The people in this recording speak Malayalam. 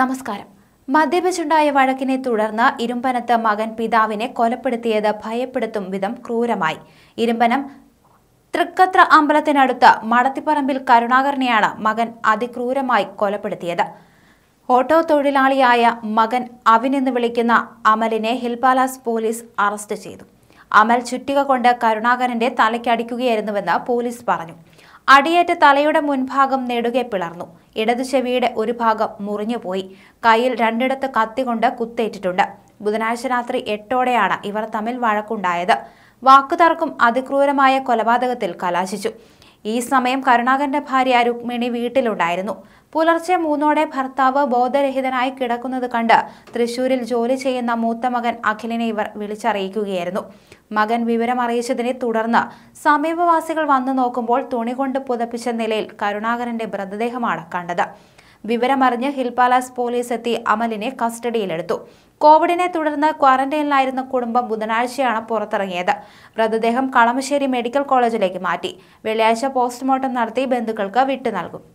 നമസ്കാരം മദ്യപിച്ചുണ്ടായ വഴക്കിനെ തുടർന്ന് ഇരുമ്പനത്ത് മകൻ പിതാവിനെ കൊലപ്പെടുത്തിയത് ഭയപ്പെടുത്തും വിധം ക്രൂരമായി ഇരുമ്പനം തൃക്കത്ര അമ്പലത്തിനടുത്ത് മടത്തിപ്പറമ്പിൽ കരുണാകരനെയാണ് മകൻ അതിക്രൂരമായി കൊലപ്പെടുത്തിയത് ഓട്ടോ തൊഴിലാളിയായ മകൻ അവിനെന്ന് വിളിക്കുന്ന അമലിനെ ഹിൽ പോലീസ് അറസ്റ്റ് ചെയ്തു അമൽ ചുറ്റിക കൊണ്ട് കരുണാകരന്റെ തലയ്ക്കടിക്കുകയായിരുന്നുവെന്ന് പോലീസ് പറഞ്ഞു അടിയേറ്റ് തലയുടെ മുൻഭാഗം നേടുകെ പിളർന്നു ഇടതു ചെവിയുടെ ഒരു ഭാഗം മുറിഞ്ഞുപോയി കയ്യിൽ രണ്ടിടത്ത് കത്തികൊണ്ട് കുത്തേറ്റിട്ടുണ്ട് ബുധനാഴ്ച രാത്രി എട്ടോടെയാണ് ഇവർ തമ്മിൽ വഴക്കുണ്ടായത് വാക്കുതർക്കും അതിക്രൂരമായ കൊലപാതകത്തിൽ കലാശിച്ചു ഈ സമയം കരുണാകരന്റെ ഭാര്യ രുക്മിണി വീട്ടിലുണ്ടായിരുന്നു പുലർച്ചെ മൂന്നോടെ ഭർത്താവ് ബോധരഹിതനായി കിടക്കുന്നത് കണ്ട് തൃശൂരിൽ ജോലി ചെയ്യുന്ന മൂത്ത മകൻ അഖിലിനെ ഇവർ വിളിച്ചറിയിക്കുകയായിരുന്നു മകൻ വിവരം അറിയിച്ചതിനെ തുടർന്ന് സമീപവാസികൾ വന്നു നോക്കുമ്പോൾ തുണികൊണ്ട് പുതപ്പിച്ച നിലയിൽ കരുണാകരന്റെ മൃതദേഹമാണ് കണ്ടത് വിവരമറിഞ്ഞ് ഹിൽ പാലാസ് പോലീസ് എത്തി അമലിനെ കസ്റ്റഡിയിലെടുത്തു കോവിഡിനെ തുടർന്ന് ക്വാറന്റൈനിലായിരുന്ന കുടുംബം ബുധനാഴ്ചയാണ് പുറത്തിറങ്ങിയത് മൃതദേഹം കളമശ്ശേരി മെഡിക്കൽ കോളേജിലേക്ക് മാറ്റി വെള്ളിയാഴ്ച പോസ്റ്റ്മോർട്ടം നടത്തി ബന്ധുക്കൾക്ക് വിട്ടു നൽകും